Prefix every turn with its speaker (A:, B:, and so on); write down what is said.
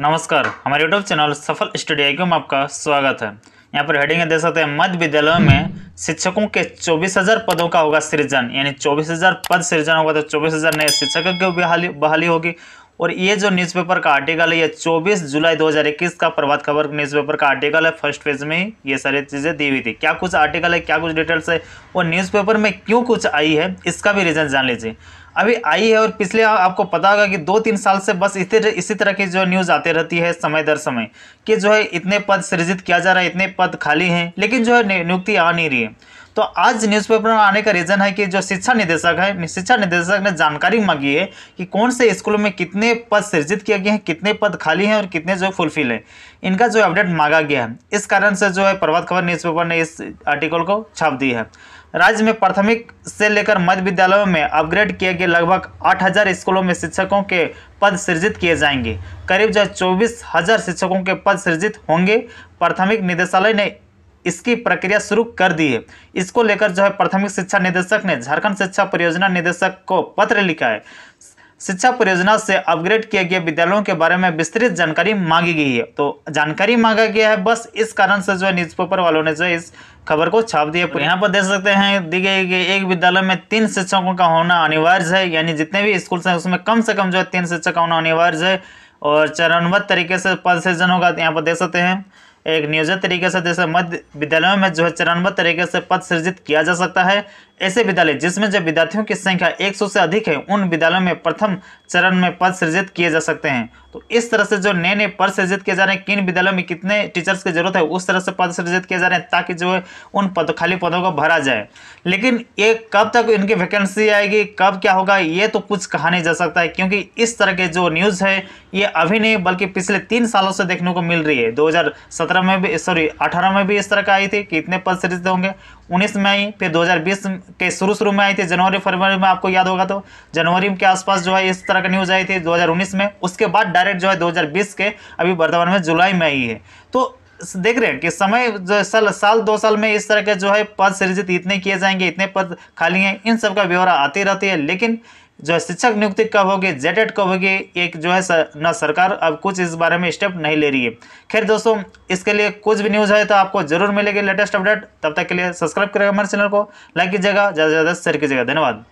A: नमस्कार हमारे YouTube channel Safal study आई में आपका स्वागत है यहाँ पर हेडिंग दे सकते हैं मध्य विद्यालयों में शिक्षकों के 24,000 पदों का होगा सृजन यानी 24,000 पद सृजन होगा तो 24,000 नए शिक्षकों की बहाली बहाली होगी और ये जो न्यूज़पेपर का आर्टिकल है ये 24 जुलाई 2021 का प्रभात खबर न्यूज़पेपर का आर्टिकल है फर्स्ट पेज में ही ये सारी चीज़ें दी हुई थी क्या कुछ आर्टिकल है क्या कुछ डिटेल्स है और न्यूज़पेपर में क्यों कुछ आई है इसका भी रीज़न जान लीजिए अभी आई है और पिछले आपको पता होगा कि दो तीन साल से बस इसी इसी तरह की जो न्यूज़ आती रहती है समय दर समय कि जो है इतने पद सृजित किया जा रहा है इतने पद खाली हैं लेकिन जो है नियुक्ति आ नहीं रही है तो आज न्यूज़पेपर में आने का रीज़न है कि जो शिक्षा निदेशक है शिक्षा निदेशक ने जानकारी मांगी है कि कौन से स्कूलों में कितने पद सृजित किए गए हैं कितने पद खाली हैं और कितने जो फुलफिल हैं इनका जो अपडेट मांगा गया है इस कारण से जो है प्रभात खबर न्यूज़पेपर ने इस आर्टिकल को छाप दी है राज्य में प्राथमिक से लेकर मध्य विद्यालयों में अपग्रेड किए गए लगभग 8000 स्कूलों में शिक्षकों के पद सृजित किए जाएंगे करीब जो चौबीस हजार शिक्षकों के पद सृजित होंगे प्राथमिक निदेशालय ने इसकी प्रक्रिया शुरू कर दी है इसको लेकर जो है प्राथमिक शिक्षा निदेशक ने झारखंड शिक्षा परियोजना निदेशक को पत्र लिखा है शिक्षा परियोजना से अपग्रेड किए गए विद्यालयों के बारे में विस्तृत जानकारी मांगी गई है तो जानकारी मांगा गया है बस इस कारण से जो है न्यूज़पेपर वालों ने जो है इस खबर को छाप दिया यहाँ पर देख सकते हैं दी गई कि एक विद्यालय में तीन शिक्षकों का होना अनिवार्य है यानी जितने भी स्कूल्स हैं उसमें कम से कम जो है तीन शिक्षक का होना अनिवार्य है और चरणबद्ध तरीके से पद सृजन होगा तो यहाँ पर देख सकते हैं एक नियोजित तरीके से जैसे मध्य विद्यालयों में जो है चरणबद्ध तरीके से पद सृजित किया जा सकता है ऐसे विद्यालय जिसमें जब विद्यार्थियों की संख्या 100 से अधिक है उन विद्यालयों में प्रथम चरण में पद सृजित किए जा सकते हैं तो इस तरह से जो नए नए पद सृजित किए जा रहे हैं किन विद्यालयों में कितने टीचर्स की जरूरत है उस तरह से पद सृजित किए जा रहे हैं ताकि जो है उन पद खाली पदों को भरा जाए लेकिन ये कब तक इनकी वैकेंसी आएगी कब क्या होगा ये तो कुछ कहा नहीं जा सकता है क्योंकि इस तरह के जो न्यूज़ है ये अभी नहीं बल्कि पिछले तीन सालों से देखने को मिल रही है दो में भी सॉरी अठारह में भी इस तरह का आई थी कि इतने पद सृजित होंगे उन्नीस में आई फिर 2020 के शुरू शुरू में आई थी जनवरी फरवरी में आपको याद होगा तो जनवरी के आसपास जो है इस तरह की न्यूज़ आई थी 2019 में उसके बाद डायरेक्ट जो है 2020 के अभी वर्तमान में जुलाई में आई है तो देख रहे हैं कि समय जो साल साल दो साल में इस तरह के जो है पद सृजित इतने किए जाएंगे इतने पद खाली हैं इन सब का ब्यौरा आती रहती है लेकिन जो है शिक्षक नियुक्ति कब होगी जेटेड कब होगी एक जो है न सरकार अब कुछ इस बारे में स्टेप नहीं ले रही है खैर दोस्तों इसके लिए कुछ भी न्यूज़ है तो आपको जरूर मिलेगी लेटेस्ट अपडेट तब तक के लिए सब्सक्राइब करेगा हमारे चैनल को लाइक कीजिएगा ज़्यादा से ज़्यादा शेयर कीजिएगा धन्यवाद